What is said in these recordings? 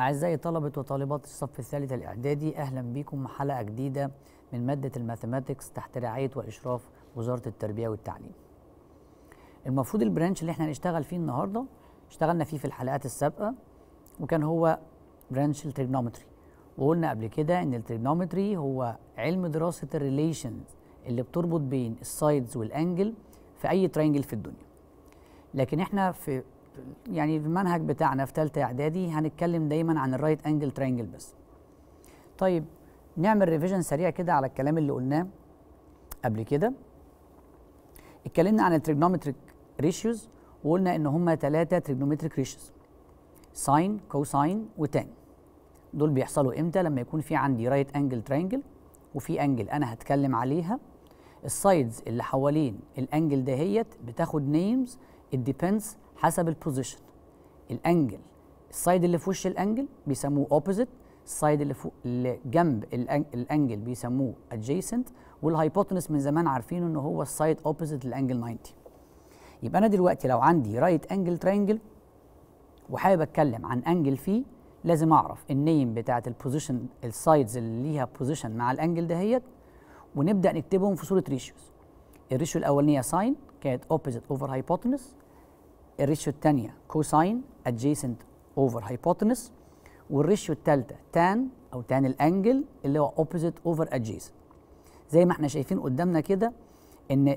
أعزائي طلبة وطالبات الصف الثالث الإعدادي أهلا بكم حلقة جديدة من مادة الماثيماتكس تحت رعاية وإشراف وزارة التربية والتعليم المفروض البرانش اللي احنا هنشتغل فيه النهاردة اشتغلنا فيه في الحلقات السابقة وكان هو برانش التريجنومتري وقلنا قبل كده ان التريجنومتري هو علم دراسه الريليشنز اللي بتربط بين السايدز والانجل في اي ترينجل في الدنيا لكن احنا في يعني المنهج بتاعنا في ثالثه اعدادي هنتكلم دايما عن الرايت انجل ترينجل بس طيب نعمل ريفيجن سريع كده على الكلام اللي قلناه قبل كده اتكلمنا عن التريجنومتريك ريشيوز وقلنا ان هما ثلاثه تريجنومتريك ريشيوز ساين كوساين وتان دول بيحصلوا امتى لما يكون في عندي رايت انجل ترينجل وفي انجل انا هتكلم عليها السايدز اللي حوالين الانجل دهيت بتاخد نيمز الديبندز حسب البوزيشن الانجل السايد اللي في وش الانجل بيسموه اوبوزيت السايد اللي فوق اللي جنب الانجل بيسموه ادجيسنت والهايبوتنس من زمان عارفينه ان هو السايد اوبوزيت للانجل 90 يبقى انا دلوقتي لو عندي رايت انجل ترينجل وحابب اتكلم عن انجل فيه لازم اعرف النيم بتاعه البوزيشن السايدز اللي ليها بوزيشن مع الانجل دهيت ونبدا نكتبهم في صوره ريشيوز الريشيو الاولانيه ساين كانت اوبوزيت اوفر هايبوتنس الريشيو الثانيه كوساين ادجيسنت اوفر هايبوتنس والريشيو الثالثه تان او تان الانجل اللي هو اوبوزيت اوفر ادجيسنت زي ما احنا شايفين قدامنا كده ان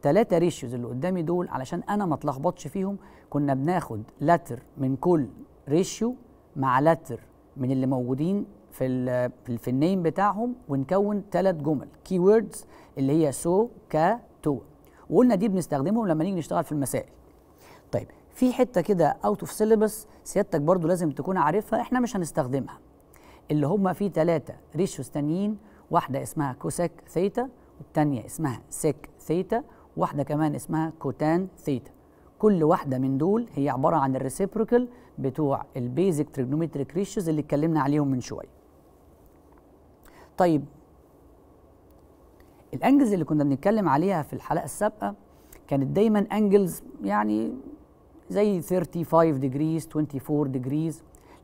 الثلاثه ريشيوز اللي قدامي دول علشان انا ما اتلخبطش فيهم كنا بناخد لتر من كل ريشيو مع لتر من اللي موجودين في الـ في النيم بتاعهم ونكون ثلاث جمل كي ووردز اللي هي سو كا تو وقلنا دي بنستخدمهم لما نيجي نشتغل في المسائل طيب في حته كده اوت اوف سيلبس سيادتك برضو لازم تكون عارفها احنا مش هنستخدمها اللي هم في ثلاثه ريشيوز تانيين واحده اسمها كوسك ثيتا والتانية اسمها سيك ثيتا واحدة كمان اسمها كوتان ثيتا كل واحدة من دول هي عبارة عن الريسيبروكال بتوع البيزك تريجنومتريك ريشوز اللي اتكلمنا عليهم من شوية طيب الانجلز اللي كنا بنتكلم عليها في الحلقة السابقة كانت دايما انجلز يعني زي 35 degrees 24 degrees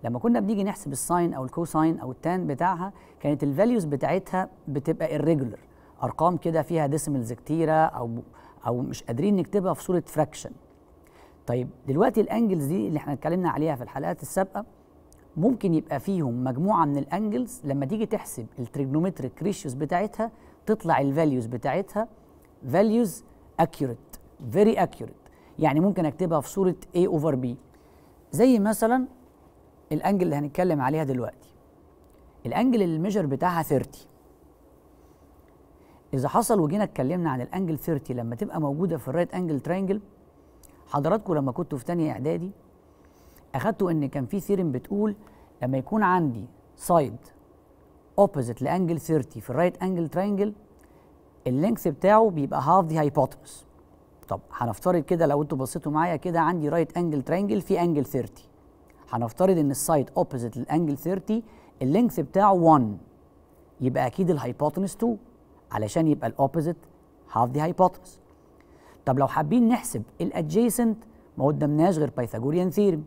لما كنا بنيجي نحسب الساين او الكوساين او التان بتاعها كانت الفاليوز بتاعتها بتبقى irregular ارقام كده فيها ديسيملز كتيره او او مش قادرين نكتبها في صوره فراكشن طيب دلوقتي الانجلز دي اللي احنا اتكلمنا عليها في الحلقات السابقه ممكن يبقى فيهم مجموعه من الانجلز لما تيجي تحسب التريجنومتريك ريشيوز بتاعتها تطلع الفاليوز بتاعتها فاليوز اكيوريت فيري اكيوريت يعني ممكن اكتبها في صوره اي اوفر بي زي مثلا الانجل اللي هنتكلم عليها دلوقتي الانجل الميجر بتاعها 30 اذا حصل وجينا اتكلمنا عن الانجل 30 لما تبقى موجوده في الرايت انجل ترينجل حضراتكم لما كنتوا في تانية اعدادي اخدتوا ان كان في ثيرم بتقول لما يكون عندي سايد اوبوزيت لانجل 30 في الرايت انجل ترينجل اللينكس بتاعه بيبقى هاف دي هايبوتنس طب هنفترض كده لو انتوا بصيتوا معايا كده عندي رايت انجل ترينجل في انجل 30 هنفترض ان السايد اوبوزيت للانجل 30 اللينكس بتاعه 1 يبقى اكيد الهايبوتنس 2 علشان يبقى الاوبوزيت هاف ذا هايبوثيس طب لو حابين نحسب الادجيسنت ما قدمناش غير بايثاغوريان ثيرم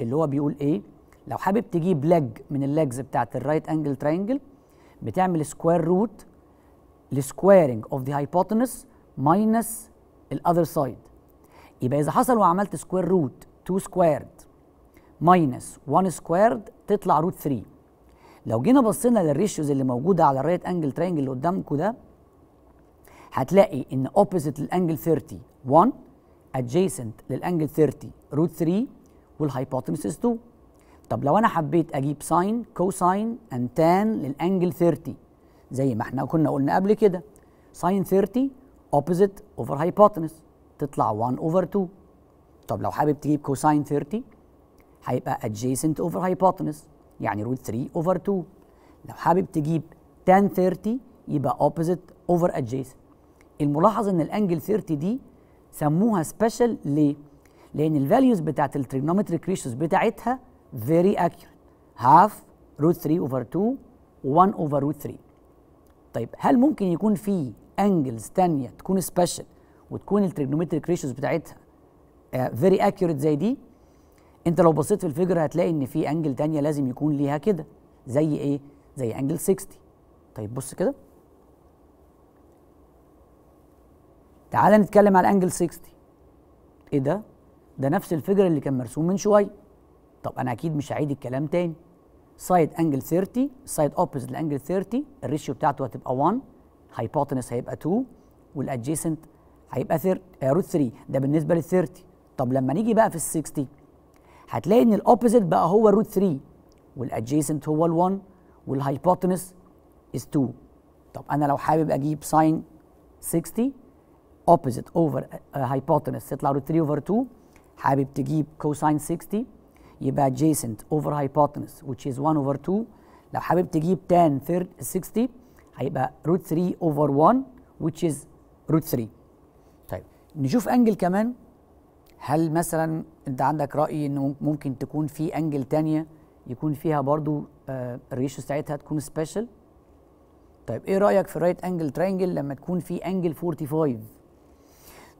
اللي هو بيقول ايه لو حابب تجيب لج من اللجز بتاعت الرايت انجل ترينجل بتعمل سكوير روت لسكويرنج اوف ذا هايبوتنس ماينس الاذر سايد يبقى اذا حصل وعملت سكوير روت 2 سكويرد ماينس 1 سكويرد تطلع روت 3 لو جينا بصينا للريشوز اللي موجوده على الرايت انجل ترينجل اللي قدامكم ده هتلاقي ان اوبوزيت للانجل 30 1 ادجيسنت للانجل 30 روت 3 والهايبوتنسس 2 طب لو انا حبيت اجيب ساين كوساين اند تان للانجل 30 زي ما احنا كنا قلنا قبل كده ساين 30 اوبوزيت اوفر هايبوتنس تطلع 1 اوفر 2 طب لو حابب تجيب كوساين 30 هيبقى ادجيسنت اوفر هايبوتنس يعني رول 3 اوفر 2 لو حابب تجيب tan 30 يبقى اوبوزيت اوفر ادجيسنت الملاحظ ان الانجل 30 دي سموها سبيشال ليه؟ لان الفاليوز بتاعت التريجنومتريك ريشوز بتاعتها فيري اكيوريت هاف روت 3 اوفر 2 1 اوفر روت 3 طيب هل ممكن يكون في انجلز تانية تكون سبيشال وتكون التريجنومتريك ريشوز بتاعتها فيري آه، اكيوريت زي دي؟ انت لو بصيت في الفيجر هتلاقي ان في انجل تانية لازم يكون ليها كده زي ايه زي انجل 60 طيب بص كده تعالى نتكلم على انجل 60 ايه ده ده نفس الفيجر اللي كان مرسوم من شويه طب انا اكيد مش هعيد الكلام تاني سايد انجل 30 سايد اوبوزيت لانجل 30 الريشيو بتاعته هتبقى 1 هايبوتنس هيبقى 2 والادجيسنت هيبقى روت 3 آه، ده بالنسبه لل 30 طب لما نيجي بقى في ال 60 هتلاقي ان الاوبوزيت بقى هو روت 3 والادجيسنت هو ال1 والهايبوتنس از 2 طب انا لو حابب اجيب ساين 60 اوبوزيت اوفر هايبوتنس تطلع روت 3 اوفر 2 حابب تجيب كوساين 60 يبقى ادجيسنت اوفر هايبوتنس which is 1 اوفر 2 لو حابب تجيب tan 60 هيبقى روت 3 اوفر 1 which is روت 3 طيب نشوف انجل كمان هل مثلا انت عندك راي انه ممكن تكون في انجل تانية يكون فيها برضو آه، الريشو ساعتها تكون سبيشال طيب ايه رايك في رايت انجل ترينجل لما تكون في انجل 45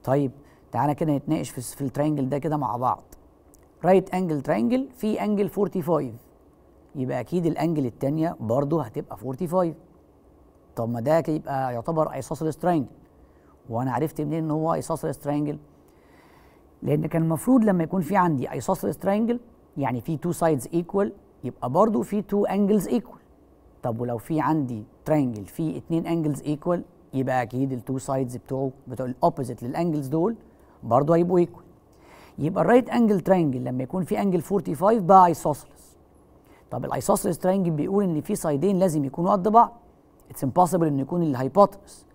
طيب تعالى كده نتناقش في, الترينجل ده كده مع بعض رايت انجل ترينجل في انجل 45 يبقى اكيد الانجل التانية برضو هتبقى 45 طب ما ده يبقى يعتبر ايسوسيلس ترينجل وانا عرفت منين ان هو ايسوسيلس ترينجل لان كان المفروض لما يكون في عندي ايسوسلس ترينجل يعني في تو سايدز ايكوال يبقى برضو في تو انجلز ايكوال طب ولو في عندي ترينجل في اتنين انجلز ايكوال يبقى اكيد التو سايدز بتوعه بتوع الاوبوزيت للانجلز دول برضو هيبقوا ايكوال يبقى الرايت انجل ترينجل لما يكون في انجل 45 بقى ايسوسلس طب الايسوسلس ترينجل بيقول ان في سايدين لازم يكونوا قد بعض اتس امبوسيبل ان يكون الهايبوتنس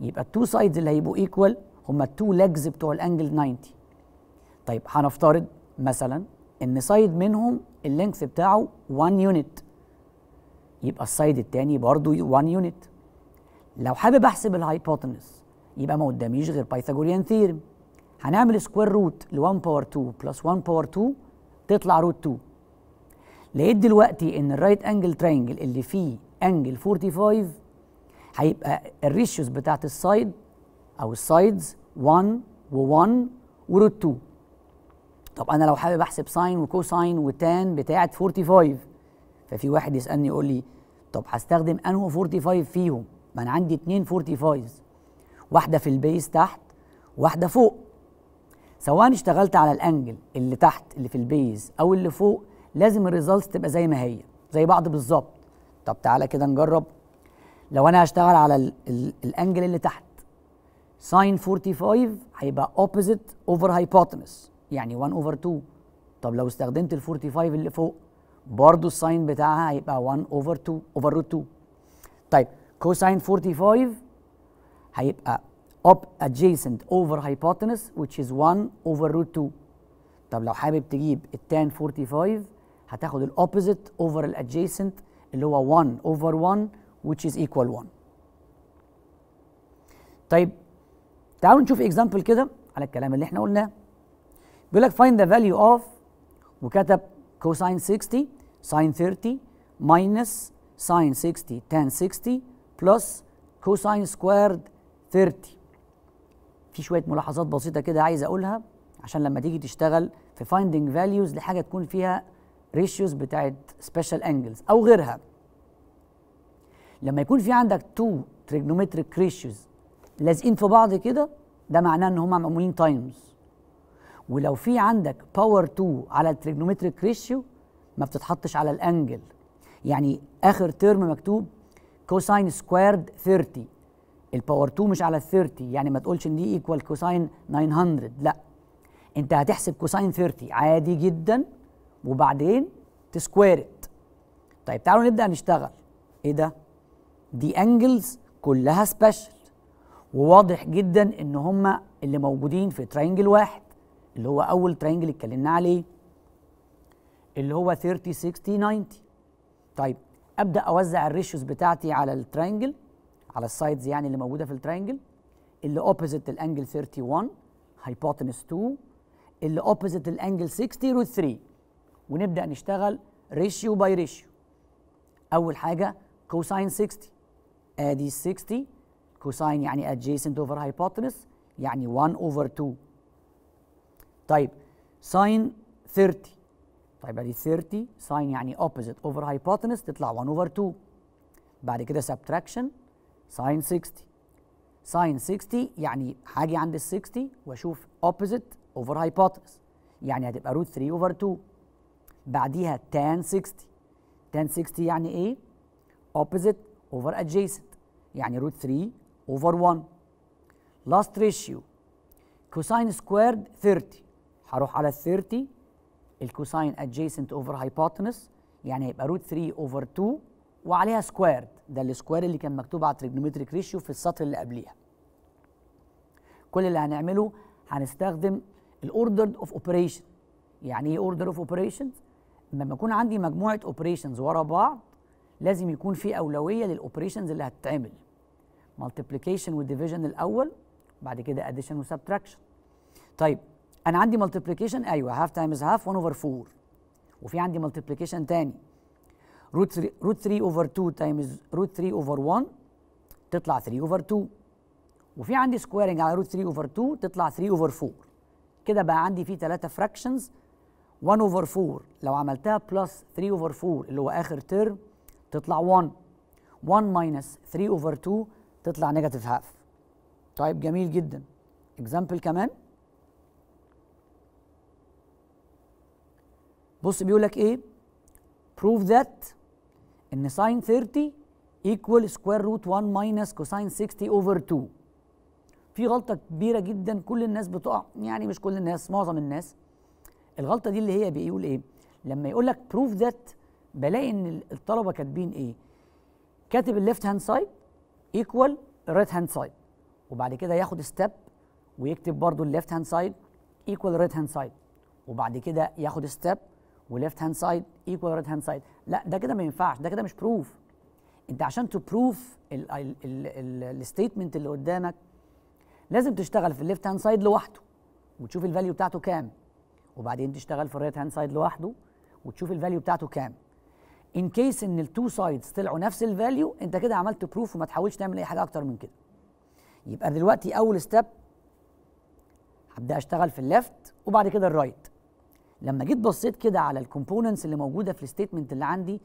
يبقى التو سايدز اللي هيبقوا ايكوال هما التو ليجز بتوع الانجل 90 طيب هنفترض مثلا ان سايد منهم اللينكس بتاعه 1 يونت يبقى السايد التاني برضه 1 يونت لو حابب احسب الهايبوتنس يبقى ما قداميش غير بايثاغوريان ثيرم هنعمل سكوير روت ل 1 باور 2 بلس 1 باور 2 تطلع روت 2 لقيت دلوقتي ان الرايت انجل ترينجل اللي فيه انجل 45 هيبقى الريشيوز بتاعت السايد او السايدز 1 و1 وروت 2 طب انا لو حابب احسب ساين وكوساين وتان بتاعه 45 ففي واحد يسالني يقول لي طب هستخدم انهو 45 فيهم ما انا عندي اتنين 45 واحده في البيس تحت واحده فوق سواء اشتغلت على الانجل اللي تحت اللي في البيز او اللي فوق لازم الريزلتس تبقى زي ما هي زي بعض بالظبط طب تعالى كده نجرب لو انا هشتغل على الـ الـ الانجل اللي تحت ساين 45 هيبقى اوبوزيت اوفر هايبوتنس يعني 1 اوفر 2 طب لو استخدمت ال 45 اللي فوق برضه الساين بتاعها هيبقى 1 اوفر 2 اوفر روت 2 طيب كوساين 45 هيبقى up adjacent over hypotenuse which is 1 over root 2 طب لو حابب تجيب التان 45 هتاخد الاوبوزيت over adjacent اللي هو 1 over 1 which is equal 1 طيب تعالوا نشوف اكزامبل كده على الكلام اللي احنا قلناه بيقول لك فايند ذا فاليو اوف وكتب كوساين 60 ساين 30 ماينس ساين 60 تان 60 بلس كوساين سكويرد 30 في شويه ملاحظات بسيطه كده عايز اقولها عشان لما تيجي تشتغل في فايندنج فاليوز لحاجه تكون فيها ريشيوز بتاعت سبيشال انجلز او غيرها لما يكون في عندك تو تريجنومتريك ريشيوز لازقين في بعض كده ده معناه ان هم معمولين تايمز ولو في عندك باور 2 على التريجنومتريك ريشيو ما بتتحطش على الانجل يعني اخر ترم مكتوب كوساين سكويرد 30 الباور 2 مش على ال 30 يعني ما تقولش ان دي ايكوال كوساين 900 لا انت هتحسب كوساين 30 عادي جدا وبعدين تسكويرت طيب تعالوا نبدا نشتغل ايه ده دي انجلز كلها سبيشال وواضح جدا ان هما اللي موجودين في ترينجل واحد اللي هو اول ترينجل اتكلمنا عليه اللي هو 30 60 90 طيب ابدا اوزع الريشوز بتاعتي على الترينجل على السايدز يعني اللي موجوده في الترينجل اللي اوبوزيت الانجل 31 هايبوتنس 2 اللي اوبوزيت الانجل 60 روت 3 ونبدا نشتغل ريشيو باي ريشيو اول حاجه كوساين 60 ادي 60 كوساين يعني ادجيسنت اوفر هايبوتنس يعني 1 اوفر 2 طيب ساين 30 طيب ادي 30 ساين يعني اوبوزيت اوفر هايبوتنس تطلع 1 اوفر 2 بعد كده سبتراكشن ساين 60 ساين 60 يعني هاجي عند ال 60 واشوف اوبوزيت اوفر هايبوتنس يعني هتبقى روت 3 اوفر 2 بعديها تان 60 تان 60 يعني ايه؟ اوبوزيت اوفر ادجيسنت يعني روت 3 اوفر 1 لاست ريشيو كوساين سكويرد 30 هروح على ال 30 الكوساين ادجيسنت اوفر هايبوتنس يعني هيبقى روت 3 اوفر 2 وعليها سكويرد ده السكوير اللي كان مكتوب على التريجنومتريك ريشيو في السطر اللي قبليها كل اللي هنعمله هنستخدم الاوردر اوف اوبريشن يعني ايه اوردر اوف اوبريشن؟ لما يكون عندي مجموعه اوبريشنز ورا بعض لازم يكون في اولويه للاوبريشنز اللي هتتعمل مالتيبليكيشن وديفيجن الاول بعد كده اديشن وسبتراكشن طيب انا عندي ملتبليكيشن ايوه هاف تايمز هاف 1 اوفر 4 وفي عندي ملتبليكيشن تاني روت 3 روت 3 اوفر 2 تايمز روت 3 اوفر 1 تطلع 3 اوفر 2 وفي عندي سكويرنج على روت 3 اوفر 2 تطلع 3 اوفر 4 كده بقى عندي فيه ثلاثه فراكشنز 1 اوفر 4 لو عملتها بلس 3 اوفر 4 اللي هو اخر ترم تطلع 1 1 ماينس 3 اوفر 2 تطلع نيجاتيف هاف طيب جميل جدا اكزامبل كمان بص بيقول لك ايه prove that ان ساين 30 equal سكوير روت 1 minus كوساين 60 over 2 في غلطة كبيرة جدا كل الناس بتقع يعني مش كل الناس معظم الناس الغلطة دي اللي هي بيقول ايه لما يقول لك prove that بلاقي ان الطلبة كاتبين ايه كاتب الليفت هاند سايد ايكوال الرايت هاند سايد وبعد كده ياخد ستيب ويكتب برضه الليفت هاند سايد ايكوال الرايت هاند سايد وبعد كده ياخد ستيب وليفت هاند سايد ايكوال رايت هاند سايد لا ده كده ما ينفعش ده كده مش بروف انت عشان تبروف الستيتمنت اللي قدامك لازم تشتغل في الليفت هاند سايد لوحده وتشوف الفاليو بتاعته كام وبعدين تشتغل في الرايت هاند سايد لوحده وتشوف الفاليو بتاعته كام ان كيس ان التو سايدز طلعوا نفس الفاليو انت كده عملت بروف وما تحاولش تعمل اي حاجه اكتر من كده يبقى دلوقتي اول ستيب هبدا اشتغل في الليفت وبعد كده الرايت لما جيت بصيت كده على الكومبوننتس اللي موجوده في الستيتمنت اللي عندي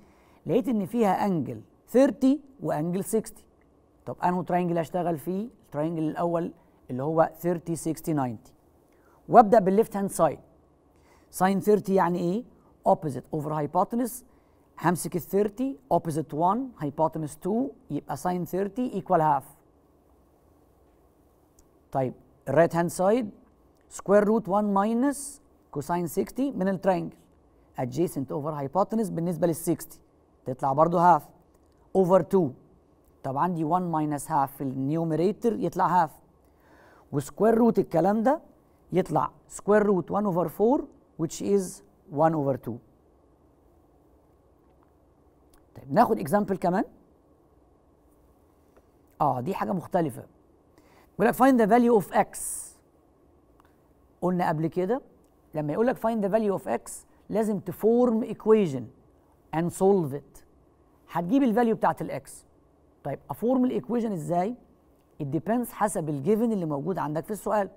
لقيت ان فيها انجل 30 وانجل 60 طب انا تراينجل هشتغل فيه التراينجل الاول اللي هو 30 60 90 وابدا بالليفت هاند سايد ساين 30 يعني ايه اوبوزيت اوفر هايبوتنس همسك ال 30 اوبوزيت 1 هايبوتنس 2 يبقى ساين 30 ايكوال هاف طيب الرايت هاند سايد سكوير روت 1 ماينس كوساين 60 من الترينجل ادجيسنت اوفر هايبوتنس بالنسبه لل 60 تطلع برضو هاف اوفر 2 طب عندي 1 ماينس هاف في النيوميريتر يطلع هاف وسكوير روت الكلام ده يطلع سكوير روت 1 اوفر 4 which is 1 اوفر 2 طيب ناخد اكزامبل كمان اه دي حاجه مختلفه بيقول لك find the value of x قلنا قبل كده لما يقول لك فايند ذا فاليو اوف اكس لازم تفورم ايكويجن اند سولف ات هتجيب الفاليو بتاعت الاكس طيب افورم الايكويجن ازاي؟ ات الديبندس حسب الجيفن اللي موجود عندك في السؤال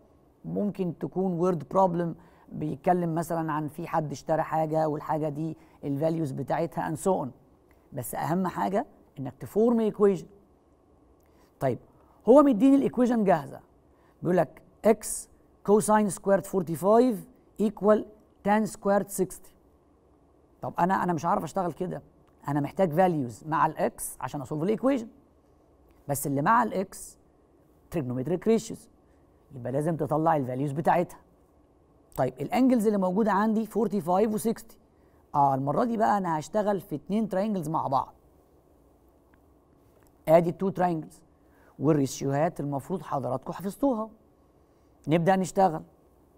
ممكن تكون وورد بروبلم بيتكلم مثلا عن في حد اشترى حاجه والحاجه دي الفاليوز بتاعتها اند سو اون بس اهم حاجه انك تفورم ايكويجن طيب هو مديني الايكويجن جاهزه بيقول لك اكس كوساين سكويرد 45 ايكوال 10 سكويرد 60 طب انا انا مش عارف اشتغل كده انا محتاج فاليوز مع الاكس عشان اسولف الايكويشن بس اللي مع الاكس تريجنومتريك ريشيوز يبقى لازم تطلع الفاليوز بتاعتها طيب الانجلز اللي موجوده عندي 45 و60 اه المره دي بقى انا هشتغل في اتنين تراينجلز مع بعض ادي التو تراينجلز والريشيوهات المفروض حضراتكم حفظتوها نبدا نشتغل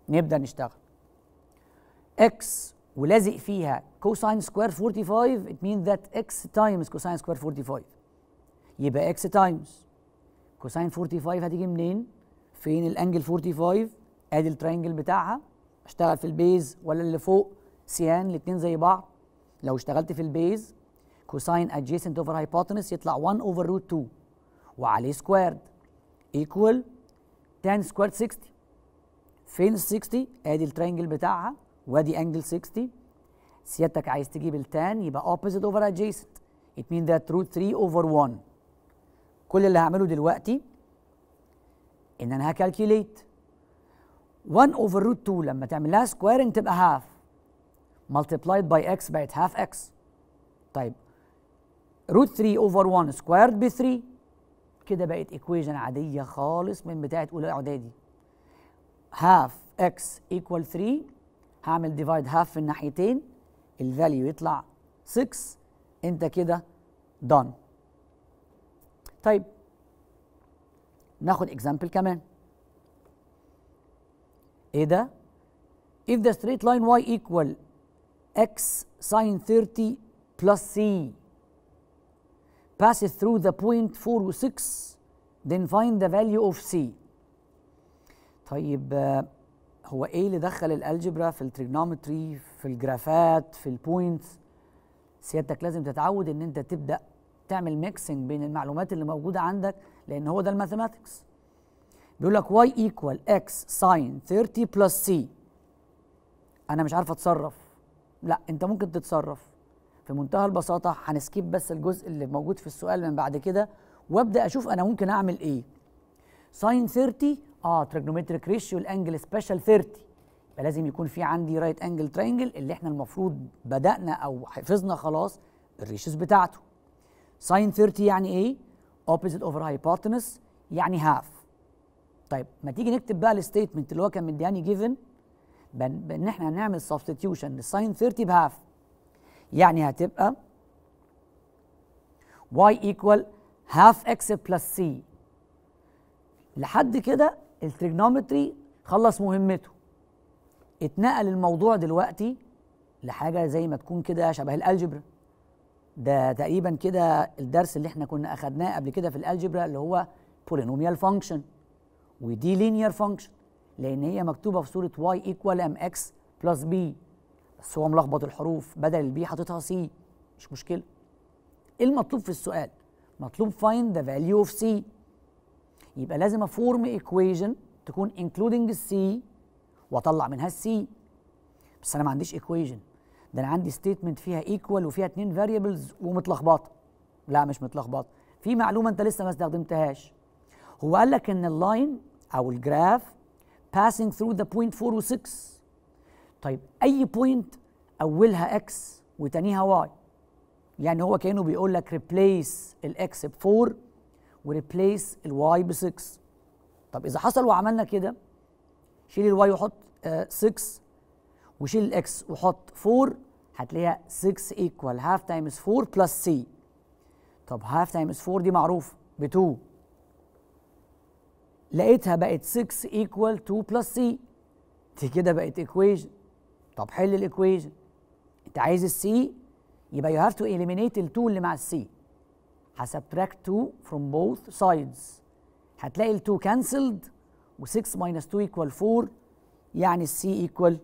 نبدا نشتغل x ولازق فيها كوساين سكوير 45 ات مين ذات x تايمز كوساين سكوير 45 يبقى x تايمز كوساين 45 هتيجي منين؟ فين الانجل 45 ادي الترينجل بتاعها اشتغل في البيز ولا اللي فوق سيان الاثنين زي بعض لو اشتغلت في البيز كوساين ادجيسنت اوفر هايبوتنس يطلع 1 اوفر روت 2 وعليه سكويرد ايكوال 10 سكويرد 60 فين ال 60 ادي الترينجل بتاعها وادي انجل 60 سيادتك عايز تجيب التان يبقى opposite over adjacent it means that root 3 over 1 كل اللي هعمله دلوقتي ان انا هكالكيليت 1 over root 2 لما تعملها سكويرنج تبقى half multiplied by x بقت half x طيب root 3 over 1 squared ب 3 كده بقت equation عادية خالص من بتاعة أولى إعدادي half x equal 3 هعمل ديفايد هاف في الناحيتين الفاليو يطلع 6 انت كده دون طيب ناخد اكزامبل كمان ايه ده if the straight line y equal x sin 30 plus c passes through the point 4 و 6 then find the value of c طيب هو ايه اللي دخل الالجبرا في التريجنومتري في الجرافات في البوينتس سيادتك لازم تتعود ان انت تبدا تعمل ميكسنج بين المعلومات اللي موجوده عندك لان هو ده الماثيماتكس بيقول لك y equal x sin 30 plus c انا مش عارف اتصرف لا انت ممكن تتصرف في منتهى البساطه هنسكيب بس الجزء اللي موجود في السؤال من بعد كده وابدا اشوف انا ممكن اعمل ايه sin 30 اه تريجنومتريك ريشيو الانجل سبيشال 30 يبقى لازم يكون في عندي رايت انجل ترينجل اللي احنا المفروض بدانا او حفظنا خلاص الريشيوز بتاعته ساين 30 يعني ايه اوبوزيت اوفر هايبوتنس يعني هاف طيب ما تيجي نكتب بقى الستيتمنت اللي هو كان مدياني جيفن بان احنا هنعمل سبستيتيوشن للساين 30 بهاف يعني هتبقى y equal half x plus c لحد كده التريجنومتري خلص مهمته اتنقل الموضوع دلوقتي لحاجه زي ما تكون كده شبه الالجبرا ده تقريبا كده الدرس اللي احنا كنا اخدناه قبل كده في الالجبرا اللي هو بولينوميال فانكشن ودي لينير فانكشن لان هي مكتوبه في صوره واي ايكوال ام اكس بلس بي بس هو ملخبط الحروف بدل البي حاططها سي مش مشكله ايه المطلوب في السؤال مطلوب فايند ذا فاليو اوف سي يبقى لازم افورم ايكويجن تكون انكلودنج السي واطلع منها السي بس انا ما عنديش ايكويجن ده انا عندي ستيتمنت فيها ايكوال وفيها اتنين فاريبلز ومتلخبطه لا مش متلخبطه في معلومه انت لسه ما استخدمتهاش هو قال لك ان اللاين او الجراف passing through the point 4 و 6 طيب اي بوينت اولها اكس وتانيها واي يعني هو كانه بيقول لك ريبليس الاكس ب 4 وريبليس الواي ب 6 طب اذا حصل وعملنا كده شيل الواي وحط 6 آه وشيل الاكس وحط 4 هتلاقيها 6 ايكوال هاف تايمز 4 بلس سي طب هاف تايمز 4 دي معروفه ب 2 لقيتها بقت 6 ايكوال 2 بلس سي دي كده بقت ايكويشن طب حل الايكويشن انت عايز السي يبقى يو هاف تو اليمينيت ال2 اللي مع السي هسبتراكت 2 فروم بوث سايدز هتلاقي ال 2 كانسلد و 6 ماينس 2 equal 4 يعني السي equal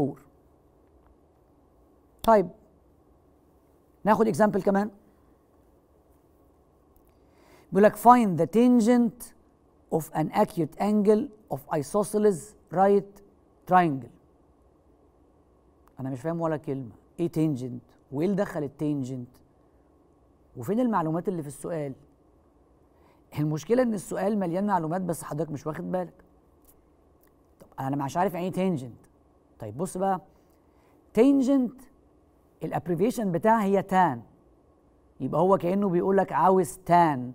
4 طيب ناخد اكزامبل كمان بيقول لك فايند ذا تينجنت اوف ان اكيوت انجل اوف isosceles رايت triangle انا مش فاهم ولا كلمه ايه تنجنت وايه اللي دخل التنجنت وفين المعلومات اللي في السؤال المشكله ان السؤال مليان معلومات بس حضرتك مش واخد بالك طب انا مش عارف يعني ايه طيب بص بقى تينجنت الابريفيشن بتاعها هي تان يبقى هو كانه بيقول لك عاوز تان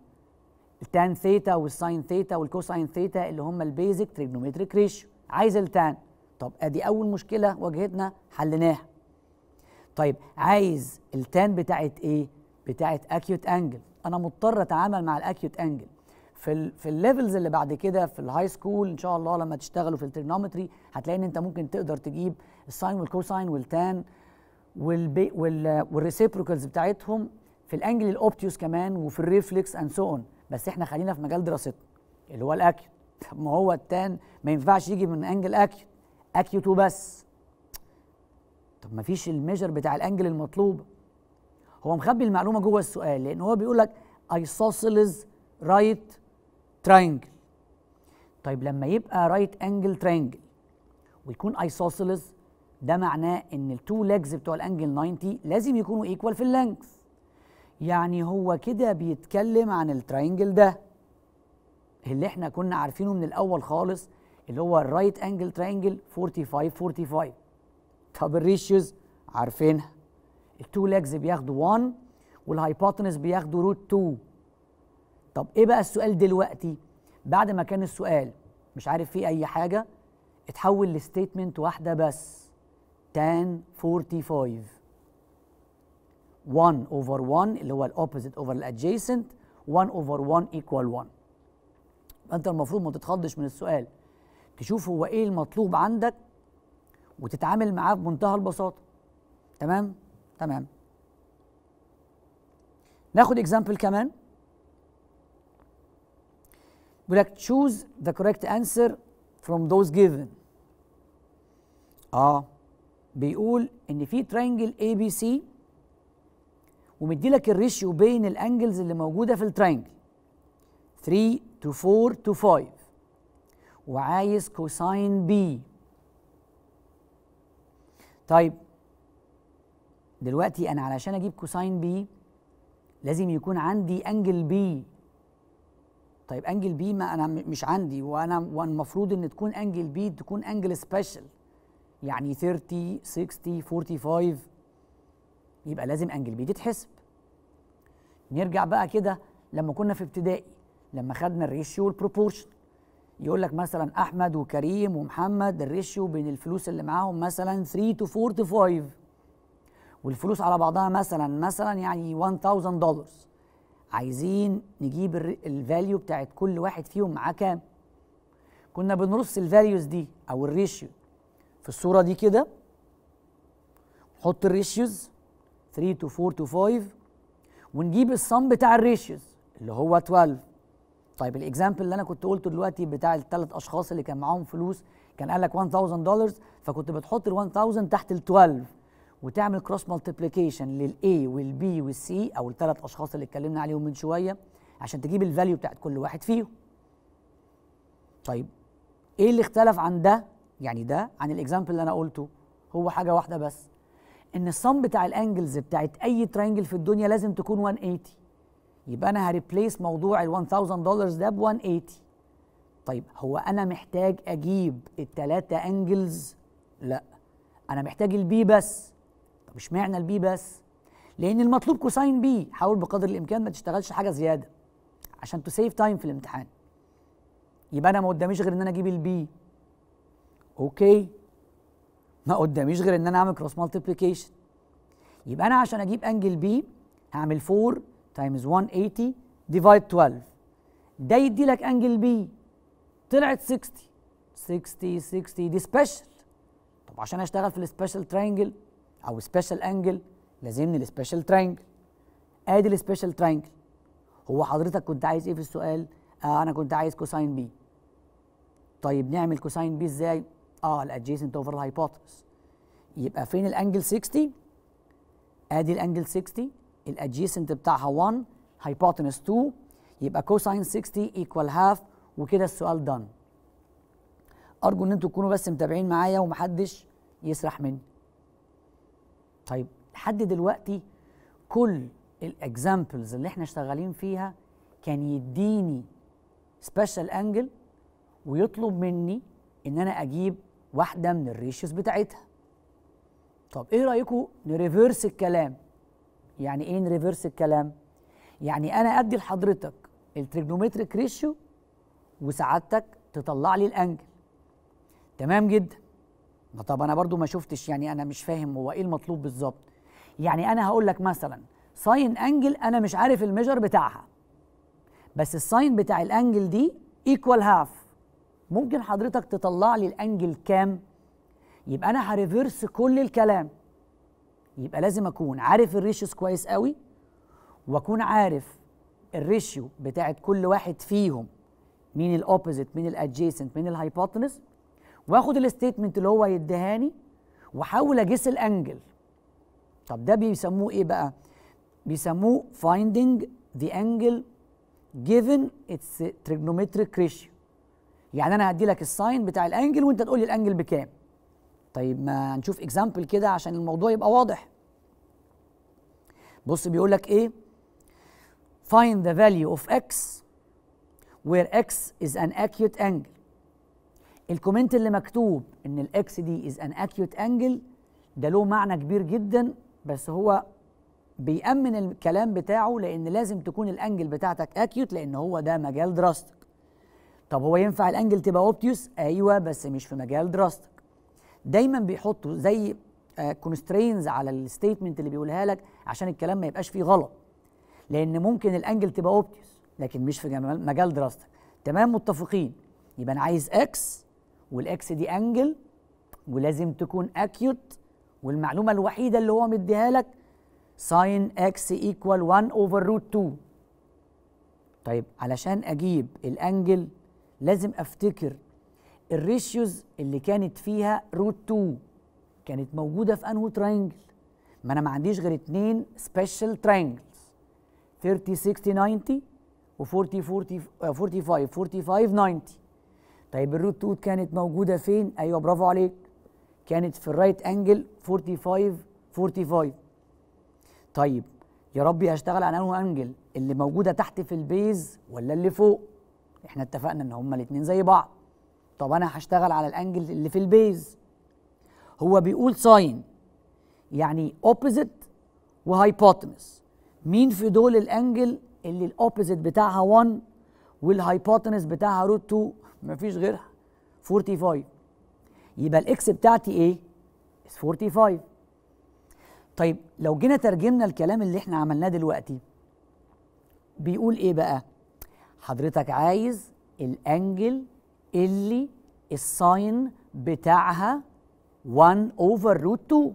التان ثيتا والساين ثيتا والكوساين ثيتا اللي هم البيزك تريجنومتريك ريشيو عايز التان طب ادي اول مشكله واجهتنا حليناها طيب عايز التان بتاعت ايه بتاعه اكيوت انجل انا مضطر اتعامل مع الاكيوت انجل في الـ في الليفلز اللي بعد كده في الهاي سكول ان شاء الله لما تشتغلوا في الترينومتري هتلاقي ان انت ممكن تقدر تجيب الساين والكوساين والتان والريسيبروكلز بتاعتهم في الانجل الاوبتيوس كمان وفي الريفلكس اند سو اون بس احنا خلينا في مجال دراستنا اللي هو الاكيوت طب ما هو التان ما ينفعش يجي من انجل اكيوت اكيوت وبس طب ما فيش الميجر بتاع الانجل المطلوب هو مخبي المعلومه جوه السؤال لان هو بيقول لك ايسوسيلز رايت ترينجل طيب لما يبقى رايت انجل ترينجل ويكون ايسوسيلز ده معناه ان التو ليجز بتوع الانجل 90 لازم يكونوا ايكوال في اللينكس يعني هو كده بيتكلم عن الترينجل ده اللي احنا كنا عارفينه من الاول خالص اللي هو الرايت انجل ترينجل 45 45 طب الريشيوز عارفينها التو ليجز بياخدوا 1 والهايبوتنس بياخدوا روت 2 طب ايه بقى السؤال دلوقتي بعد ما كان السؤال مش عارف فيه اي حاجه اتحول لستيتمنت واحده بس tan 45 1 over 1 اللي هو الاوبوزيت اوفر الادجيسنت 1 over 1 equal 1 فانت المفروض ما تتخضش من السؤال تشوف هو ايه المطلوب عندك وتتعامل معاه بمنتهى البساطه تمام تمام ناخد اكزامبل كمان بيقول لك تشوز ذا كوريكت انسر فروم ذوز جيفن اه بيقول ان في ترينجل اي بي سي ومدي لك الريشيو بين الانجلز اللي موجوده في الترينجل 3 تو 4 تو 5 وعايز كوساين بي طيب دلوقتي انا علشان اجيب كوساين بي لازم يكون عندي انجل بي طيب انجل بي ما انا مش عندي وانا والمفروض ان تكون انجل بي تكون انجل سبيشال يعني 30 60 45 يبقى لازم انجل بي تتحسب نرجع بقى كده لما كنا في ابتدائي لما خدنا الريشيو والبروبورشن يقول لك مثلا احمد وكريم ومحمد الريشيو بين الفلوس اللي معاهم مثلا 3 تو 4 تو 5 والفلوس على بعضها مثلا مثلا يعني 1000 دولار عايزين نجيب الفاليو بتاعت كل واحد فيهم معاه كام كنا بنرص الفاليوز دي او الريشيو في الصوره دي كده نحط الريشيوز 3 تو 4 تو 5 ونجيب الصم بتاع الريشيوز اللي هو 12 طيب الاكزامبل اللي انا كنت قلته دلوقتي بتاع الثلاث اشخاص اللي كان معاهم فلوس كان قال لك 1000 دولار فكنت بتحط ال 1000 تحت ال 12 وتعمل كروس مالتيبليكيشن للاي والبي والسي او الثلاث اشخاص اللي اتكلمنا عليهم من شويه عشان تجيب الفاليو بتاعت كل واحد فيهم طيب ايه اللي اختلف عن ده يعني ده عن الاكزامبل اللي انا قلته هو حاجه واحده بس ان الصم بتاع الانجلز بتاعت اي ترينجل في الدنيا لازم تكون 180 يبقى انا هريبليس موضوع ال 1000 دولار ده ب 180 طيب هو انا محتاج اجيب الثلاثه انجلز لا انا محتاج البي بس مش معنى البي بس لان المطلوب كوساين بي حاول بقدر الامكان ما تشتغلش حاجه زياده عشان تو سيف تايم في الامتحان يبقى انا ما قداميش غير ان انا اجيب البي اوكي ما قداميش غير ان انا اعمل كروس مالتيبليكيشن يبقى انا عشان اجيب انجل بي هعمل 4 تايمز 180 ديفايد 12 ده يدي لك انجل بي طلعت 60 60 60 دي سبيشال طب عشان اشتغل في السبيشال ترينجل او سبيشال انجل لازمني السبيشال ترينجل ادي السبيشال ترينجل هو حضرتك كنت عايز ايه في السؤال آه انا كنت عايز كوساين بي طيب نعمل كوساين بي ازاي اه الادجيسنت اوفر الهايبوثيس يبقى فين الانجل 60 ادي الانجل 60 الادجيسنت بتاعها 1 هايبوتنس 2 يبقى كوساين 60 ايكوال هاف وكده السؤال دان ارجو ان انتوا تكونوا بس متابعين معايا ومحدش يسرح مني طيب لحد دلوقتي كل الاكزامبلز اللي احنا شغالين فيها كان يديني سبيشال انجل ويطلب مني ان انا اجيب واحده من الريشيوز بتاعتها طب ايه رايكم نريفرس الكلام يعني ايه نريفرس الكلام يعني انا ادي لحضرتك التريجنومتريك ريشيو وسعادتك تطلع لي الانجل تمام جدا ما طب انا برضو ما شفتش يعني انا مش فاهم هو ايه المطلوب بالظبط يعني انا هقول لك مثلا ساين انجل انا مش عارف الميجر بتاعها بس الساين بتاع الانجل دي ايكوال هاف ممكن حضرتك تطلع لي الانجل كام يبقى انا هريفرس كل الكلام يبقى لازم اكون عارف الريشيوز كويس قوي واكون عارف الريشيو بتاعت كل واحد فيهم مين الاوبوزيت مين الادجيسنت مين الهايبوتنس واخد الستيتمنت اللي هو يدهاني واحاول اجس الانجل طب ده بيسموه ايه بقى بيسموه finding the angle given its trigonometric ratio يعني انا هدي لك الساين بتاع الانجل وانت تقول لي الانجل بكام طيب ما هنشوف اكزامبل كده عشان الموضوع يبقى واضح بص بيقول لك ايه find the value of x where x is an acute angle الكومنت اللي مكتوب ان الاكس دي از ان اكيوت انجل ده له معنى كبير جدا بس هو بيأمن الكلام بتاعه لان لازم تكون الانجل بتاعتك اكيوت لان هو ده مجال دراستك طب هو ينفع الانجل تبقى اوبتيوس ايوه بس مش في مجال دراستك دايما بيحطوا زي كونسترينز آه، على الستيتمنت اللي بيقولها لك عشان الكلام ما يبقاش فيه غلط لان ممكن الانجل تبقى اوبتيوس لكن مش في مجال دراستك تمام متفقين يبقى انا عايز اكس والاكس دي انجل ولازم تكون اكيوت والمعلومه الوحيده اللي هو مديها لك ساين اكس ايكوال 1 اوفر روت 2 طيب علشان اجيب الانجل لازم افتكر الريشيوز اللي كانت فيها روت 2 كانت موجوده في انهو ترينجل ما انا ما عنديش غير اتنين سبيشال ترينجلز 30 60 90 و 40 40 45 45 90 طيب الروت توت كانت موجوده فين ايوه برافو عليك كانت في الرايت انجل 45 45 طيب يا ربي هشتغل على انهي انجل اللي موجوده تحت في البيز ولا اللي فوق احنا اتفقنا ان هما الاثنين زي بعض طب انا هشتغل على الانجل اللي في البيز هو بيقول ساين يعني اوبوزيت وهايبوتنس مين في دول الانجل اللي الاوبوزيت بتاعها 1 والهايبوتنس بتاعها روت 2 مفيش غيرها 45 يبقى الاكس بتاعتي ايه؟ 45 طيب لو جينا ترجمنا الكلام اللي احنا عملناه دلوقتي بيقول ايه بقى؟ حضرتك عايز الانجل اللي الساين بتاعها 1 اوفر روت 2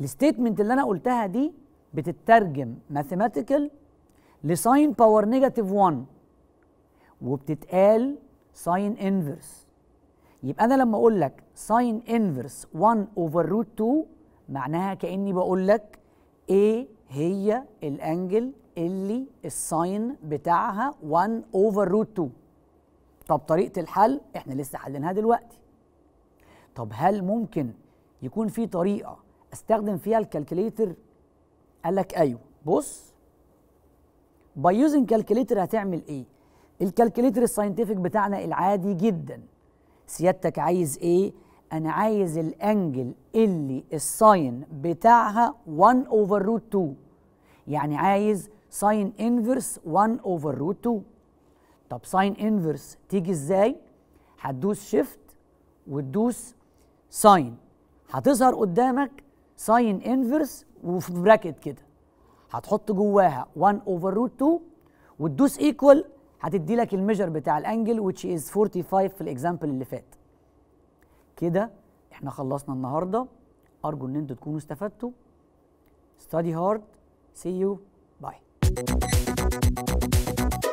الستيتمنت اللي انا قلتها دي بتترجم ماثيماتيكال لساين باور نيجاتيف 1 وبتتقال ساين انفرس يبقى انا لما اقول لك ساين انفرس 1 اوفر روت 2 معناها كاني بقول لك ايه هي الانجل اللي الساين بتاعها 1 اوفر روت 2 طب طريقه الحل احنا لسه حليناها دلوقتي طب هل ممكن يكون في طريقه استخدم فيها الكالكوليتر قال لك ايوه بص باي يوزنج كالكليتر هتعمل ايه الكالكليتر الساينتفك بتاعنا العادي جدا سيادتك عايز ايه انا عايز الانجل اللي الساين بتاعها 1 اوفر روت 2 يعني عايز ساين انفرس 1 اوفر روت 2 طب ساين انفرس تيجي ازاي هتدوس شيفت وتدوس ساين هتظهر قدامك ساين انفرس وفي براكت كده هتحط جواها 1 اوفر روت 2 وتدوس ايكوال هتدي لك الميجر بتاع الانجل which is 45 في الاكزامبل اللي فات كده احنا خلصنا النهارده ارجو ان انتوا تكونوا استفدتوا study hard see you bye